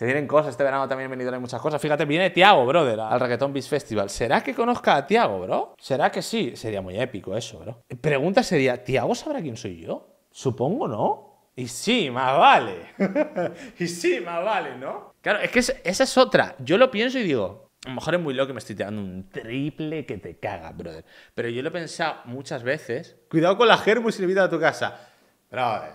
Se vienen cosas, este verano también venido muchas cosas. Fíjate, viene Tiago, brother, al Reggaeton Beast Festival. ¿Será que conozca a Tiago, bro? ¿Será que sí? Sería muy épico eso, bro. Pregunta sería, ¿Tiago sabrá quién soy yo? Supongo, ¿no? Y sí, más vale. y sí, más vale, ¿no? Claro, es que esa es otra. Yo lo pienso y digo, a lo mejor es muy loco que me estoy tirando un triple que te caga, brother. Pero yo lo he pensado muchas veces. Cuidado con la germu si le a tu casa. Brother,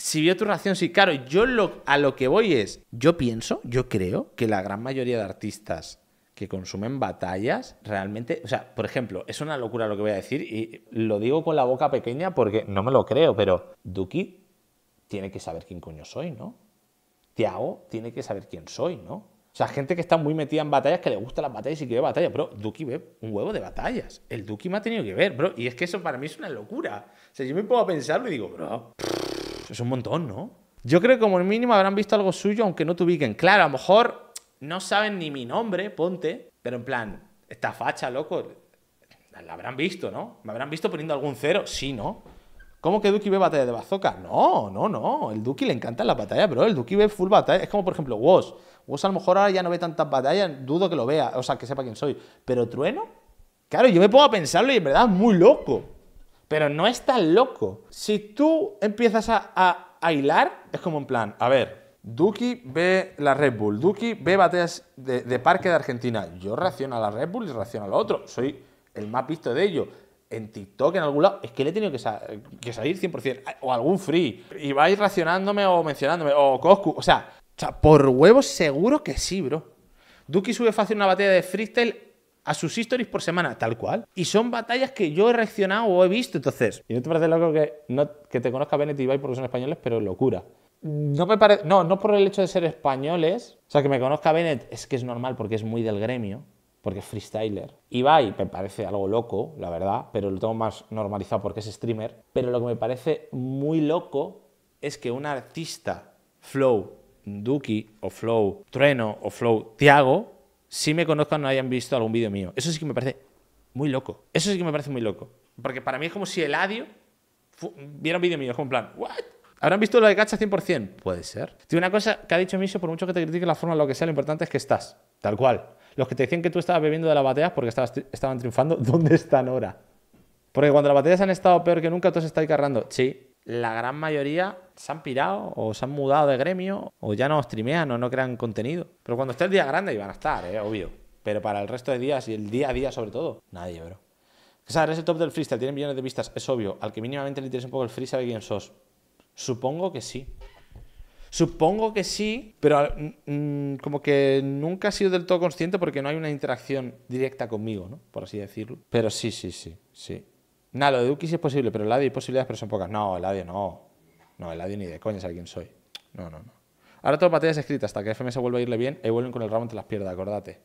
si vio tu reacción, sí, claro, yo lo, a lo que voy es, yo pienso, yo creo que la gran mayoría de artistas que consumen batallas, realmente, o sea, por ejemplo, es una locura lo que voy a decir y lo digo con la boca pequeña porque no me lo creo, pero Duki tiene que saber quién coño soy, ¿no? Tiago tiene que saber quién soy, ¿no? O sea, gente que está muy metida en batallas, que le gustan las batallas y que ve batallas, Pero Duki ve un huevo de batallas. El Duki me ha tenido que ver, bro, y es que eso para mí es una locura. O sea, yo me pongo a pensarlo y digo, bro es un montón, ¿no? Yo creo que como mínimo habrán visto algo suyo, aunque no te ubiquen. Claro, a lo mejor no saben ni mi nombre, ponte, pero en plan, esta facha, loco, la habrán visto, ¿no? ¿Me habrán visto poniendo algún cero? Sí, ¿no? ¿Cómo que Duki ve batalla de bazooka? No, no, no. El Duki le encanta la batalla bro. El Duki ve full batalla. Es como, por ejemplo, Woz. Woz a lo mejor ahora ya no ve tantas batallas, dudo que lo vea, o sea, que sepa quién soy. Pero Trueno, claro, yo me pongo a pensarlo y en verdad es muy loco. Pero no es tan loco. Si tú empiezas a, a, hilar, es como en plan, a ver, Duki ve la Red Bull, Duki ve batallas de, parque de Argentina. Yo reacciono a la Red Bull y reacciono a lo otro. Soy el más visto de ello. En TikTok, en algún lado, es que le he tenido que, salir 100%, o algún free. Y vais racionándome o mencionándome, o Coscu, o sea, o sea, por huevos seguro que sí, bro. Duki sube fácil una batalla de freestyle a sus stories por semana, tal cual. Y son batallas que yo he reaccionado o he visto, entonces. ¿Y no te parece loco que, que te conozca Bennett y Ibai porque son españoles, pero locura? No parece. No, no por el hecho de ser españoles. O sea, que me conozca Bennett es que es normal porque es muy del gremio, porque es freestyler. Ibai me parece algo loco, la verdad, pero lo tengo más normalizado porque es streamer. Pero lo que me parece muy loco es que un artista, Flow, Duki, o Flow, Trueno, o Flow, Tiago, si me conozcan no hayan visto algún vídeo mío. Eso sí que me parece muy loco. Eso sí que me parece muy loco. Porque para mí es como si el el viera un vídeo mío. Es como en plan, ¿what? ¿Habrán visto lo de Cacha 100%? Puede ser. Tiene una cosa que ha dicho Miso, por mucho que te critique la forma o lo que sea, lo importante es que estás. Tal cual. Los que te decían que tú estabas bebiendo de la batea porque estabas, estaban triunfando, ¿dónde están ahora? Porque cuando las bateas han estado peor que nunca, tú estás ahí cargando. Sí, la gran mayoría se han pirado o se han mudado de gremio o ya no streamean o no crean contenido. Pero cuando esté el día grande, van a estar, eh, obvio. Pero para el resto de días y el día a día sobre todo, nadie, bro. sabes el top del freestyle, ¿Tiene millones de vistas, es obvio. Al que mínimamente le interesa un poco el freestyle, ¿quién sos? Supongo que sí. Supongo que sí, pero mm, mm, como que nunca ha sido del todo consciente porque no hay una interacción directa conmigo, ¿no? Por así decirlo. Pero sí, sí, sí, sí. Nada, lo de Duki sí es posible, pero el Eladio hay posibilidades, pero son pocas. No, el ADI no. No, el ADI ni de coña alguien soy. No, no, no. Ahora todo es escritas hasta que FM se vuelva a irle bien y vuelven con el ramo entre las piernas, acordate.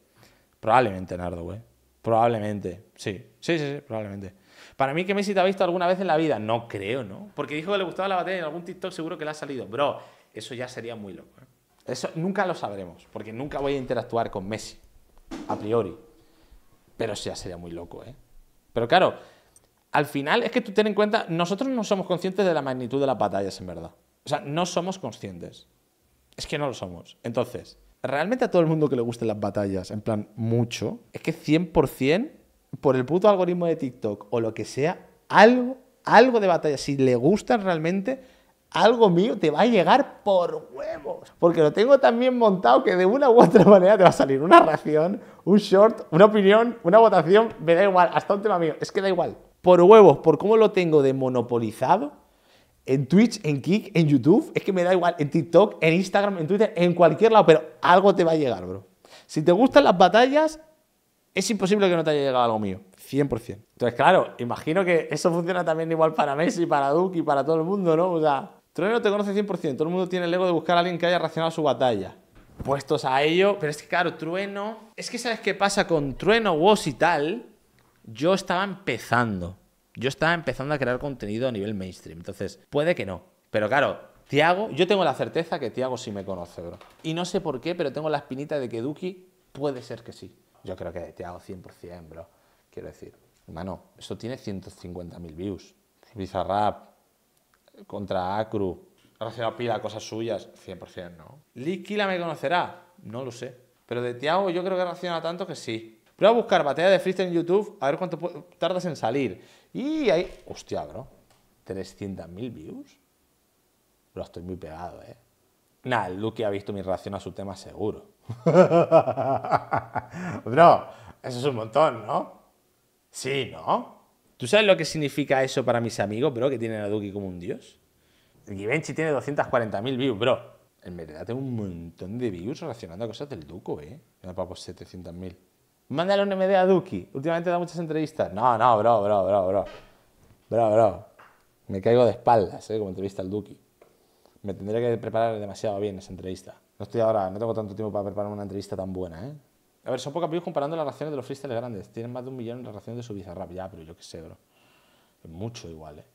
Probablemente, Nardo, güey. ¿eh? Probablemente. Sí. sí, sí, probablemente. Para mí que Messi te ha visto alguna vez en la vida. No creo, ¿no? Porque dijo que le gustaba la batería y en algún TikTok seguro que le ha salido. Bro, eso ya sería muy loco. ¿eh? Eso nunca lo sabremos, porque nunca voy a interactuar con Messi, a priori. Pero eso ya sería muy loco, ¿eh? Pero claro, al final es que tú ten en cuenta, nosotros no somos conscientes de la magnitud de las batallas, en verdad. O sea, no somos conscientes. Es que no lo somos. Entonces, realmente a todo el mundo que le gusten las batallas, en plan, mucho, es que 100%, por el puto algoritmo de TikTok o lo que sea, algo, algo de batalla, si le gustan realmente, algo mío te va a llegar por huevos. Porque lo tengo también montado que de una u otra manera te va a salir una ración, un short, una opinión, una votación, me da igual, hasta un tema mío, es que da igual por huevos, por cómo lo tengo de monopolizado, en Twitch, en Kick, en YouTube, es que me da igual, en TikTok, en Instagram, en Twitter, en cualquier lado, pero algo te va a llegar, bro. Si te gustan las batallas, es imposible que no te haya llegado algo mío, 100%. Entonces, claro, imagino que eso funciona también igual para Messi, para Duke y para todo el mundo, ¿no? O sea, Trueno te conoce 100%, todo el mundo tiene el ego de buscar a alguien que haya racionado su batalla puestos a ello. Pero es que, claro, Trueno. Es que sabes qué pasa con Trueno, Woz y tal yo estaba empezando. Yo estaba empezando a crear contenido a nivel mainstream. Entonces, puede que no. Pero claro, Tiago, yo tengo la certeza que Tiago sí me conoce, bro. Y no sé por qué, pero tengo la espinita de que Duki puede ser que sí. Yo creo que de Tiago 100%, bro. Quiero decir, hermano, eso tiene 150.000 views. Bizarrap contra Acru, relacionado pila cosas suyas, 100%, ¿no? la me conocerá? No lo sé. Pero de Tiago yo creo que reacciona tanto que sí. Prueba a buscar batalla de freestyle en YouTube, a ver cuánto tardas en salir. Y ahí. Hostia, bro. 300.000 views. Bro, estoy muy pegado, eh. Nah, el Luke ha visto mi reacción a su tema seguro. bro, eso es un montón, ¿no? Sí, ¿no? ¿Tú sabes lo que significa eso para mis amigos, bro, que tienen a Duki como un dios? Givenchy tiene 240.000 views, bro. En verdad tengo un montón de views relacionando a cosas del Duco, ¿eh? Ya no pues 700.000. Mándale un MD a Duki. Últimamente da muchas entrevistas. No, no, bro, bro, bro, bro. Bro, bro. Me caigo de espaldas, ¿eh? Como entrevista al Duki. Me tendría que preparar demasiado bien esa entrevista. No estoy ahora, no tengo tanto tiempo para preparar una entrevista tan buena, ¿eh? A ver, son pocas pibes comparando las raciones de los freestyles grandes. Tienen más de un millón en ración de su Bizarrap. Ya, pero yo qué sé, bro. mucho igual, ¿eh?